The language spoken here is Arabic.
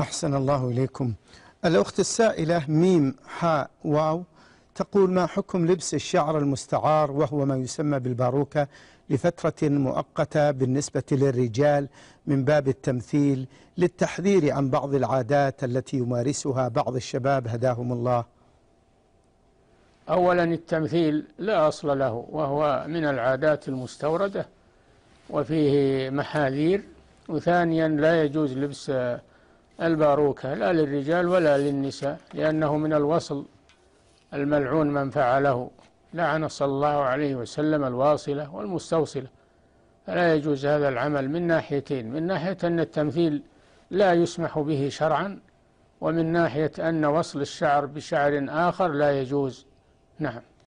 أحسن الله إليكم الأخت السائلة ميم حاء واو تقول ما حكم لبس الشعر المستعار وهو ما يسمى بالباروكة لفترة مؤقتة بالنسبة للرجال من باب التمثيل للتحذير عن بعض العادات التي يمارسها بعض الشباب هداهم الله أولا التمثيل لا أصل له وهو من العادات المستوردة وفيه محاذير وثانيا لا يجوز لبس الباروكة لا للرجال ولا للنساء لأنه من الوصل الملعون من فعله لعن صلى الله عليه وسلم الواصلة والمستوصلة فلا يجوز هذا العمل من ناحيتين من ناحية أن التمثيل لا يسمح به شرعا ومن ناحية أن وصل الشعر بشعر آخر لا يجوز نعم